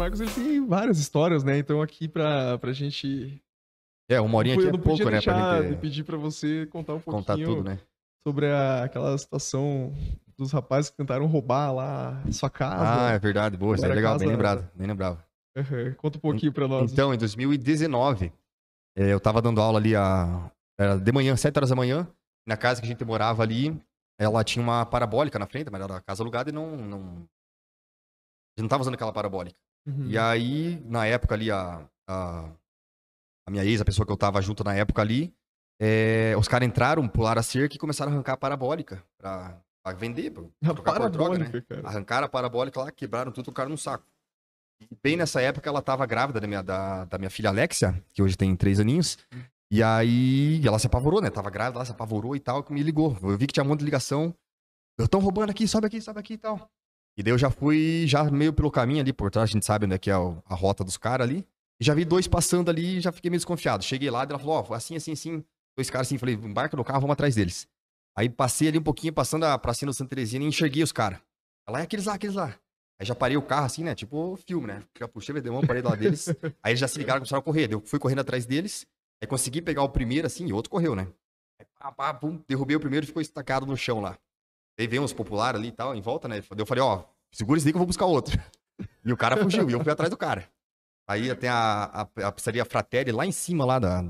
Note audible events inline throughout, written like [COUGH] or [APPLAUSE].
Marcos ele tem várias histórias, né? Então aqui pra, pra gente. É, uma horinha aqui é pouco, né? Pra gente... pedir pra você contar um pouquinho. Contar tudo, né? Sobre a, aquela situação dos rapazes que tentaram roubar lá a sua casa. Ah, é verdade, boa, isso é legal, casa... bem lembrado, bem lembrava. Uhum. Conta um pouquinho pra nós. Então, em 2019, eh, eu tava dando aula ali a, era de manhã, 7 horas da manhã, na casa que a gente morava ali, ela tinha uma parabólica na frente, mas era casa alugada e não, não... A gente não tava usando aquela parabólica. Uhum. E aí, na época ali, a, a, a, minha ex, a pessoa que eu tava junto na época ali, é, os caras entraram, pularam a cerca e começaram a arrancar a parabólica pra, pra vender, pra trocar a droga, né? Cara. Arrancaram a parabólica lá, quebraram tudo, tocaram no saco. E bem nessa época ela tava grávida da minha, da, da minha filha Alexia, que hoje tem três aninhos. E aí ela se apavorou, né? Tava grávida, ela se apavorou e tal, que me ligou. Eu vi que tinha um monte de ligação. Eu tão roubando aqui, sobe aqui, sobe aqui e tal. E daí eu já fui, já meio pelo caminho ali, por trás, a gente sabe, né, que é a rota dos caras ali. já vi dois passando ali e já fiquei meio desconfiado. Cheguei lá e ela falou, ó, assim, assim, assim. Dois caras assim, falei, embarca no carro, vamos atrás deles. Aí passei ali um pouquinho, passando a pracinha do Santa Teresina e enxerguei os caras. Lá é aqueles lá, aqueles lá. Aí já parei o carro assim, né? Tipo filme, né? Já puxei o uma parei do lado deles. [LAUGHS] Aí eles já se ligaram, começaram a correr. Eu fui correndo atrás deles. Aí consegui pegar o primeiro assim e o outro correu, né? Aí, pá, pá, pum, derrubei o primeiro e ficou estacado no chão lá. Aí veio uns populares ali e tal, em volta, né? Eu falei, ó, segura esse daí que eu vou buscar outro. [LAUGHS] E o cara fugiu, e eu fui atrás do cara. Aí é. tem a, a, a pizzaria Fratelli lá em cima, lá, da,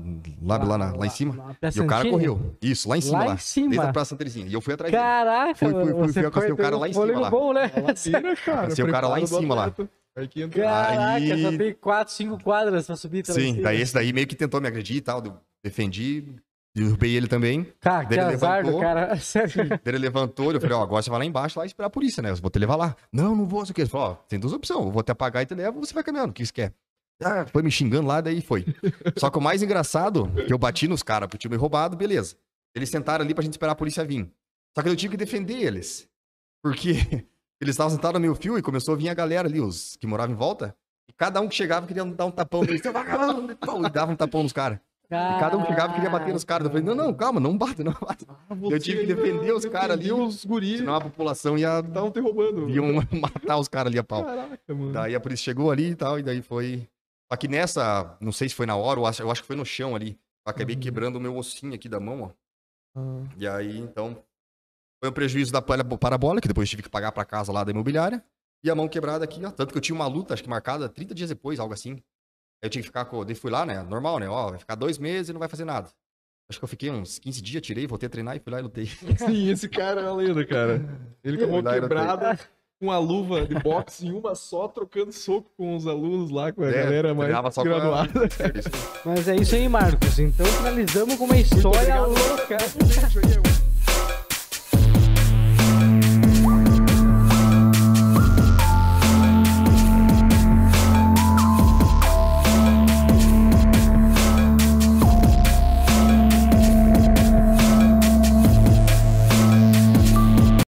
lá, lá, lá, lá, lá em cima. Lá, e o cara correu. Isso, lá em cima, lá. lá em cima. Desde a Praça Santerezinha. E eu fui atrás Caraca, dele. Caraca, fui, fui, fui, fui, fui o cara lá em cima. Lá. bom, né? Latina, cara. Passei o cara lá em cima, lá. Caraca, aí... só tem 4, 5 quadras pra subir. Tá Sim, daí esse daí meio que tentou me agredir e tal. Eu defendi, Derrubei ele também. Tá, que azar levantou, do cara. [LAUGHS] Sério. Ele levantou, eu falei, ó, agora você vai lá embaixo lá e esperar a polícia, né? Eu vou te levar lá. Não, não vou, sei o que. Ele falou, ó, tem duas opções. Eu vou te apagar e te levo, você vai caminhando. O que você quer? Ah, foi me xingando lá, daí foi. Só que o mais engraçado, que eu bati nos caras pro time roubado, beleza. Eles sentaram ali pra gente esperar a polícia vir. Só que eu tive que defender eles. Porque [LAUGHS] eles estavam sentados no meio fio e começou a vir a galera ali, os que moravam em volta. E cada um que chegava queria dar um tapão Eles, e dava um tapão nos caras cada um chegava e queria bater nos caras. Eu falei, não, não, calma, não bata, não bata. Ah, eu tive que defender os caras ali. os guris. Senão a população ia... Estavam te roubando. Iam [LAUGHS] matar os caras ali a pau. Caraca, mano. Daí a polícia chegou ali e tal, e daí foi... Só que nessa, não sei se foi na hora, eu acho, eu acho que foi no chão ali. Eu acabei uhum. quebrando o meu ossinho aqui da mão, ó. Uhum. E aí, então, foi um prejuízo da parabola, que depois tive que pagar para casa lá da imobiliária. E a mão quebrada aqui, ó. Tanto que eu tinha uma luta, acho que marcada 30 dias depois, algo assim eu tinha que ficar com. Eu fui lá, né? Normal, né? Ó, vai ficar dois meses e não vai fazer nada. Acho que eu fiquei uns 15 dias, tirei, voltei a treinar e fui lá e lutei. [LAUGHS] Sim, esse cara é uma lenda, cara. Ele tomou quebrada com a luva de boxe em uma só, trocando soco com os alunos lá, com a é, galera mais graduada. Pra... [LAUGHS] É Mas é isso aí, Marcos. Então finalizamos com uma história louca.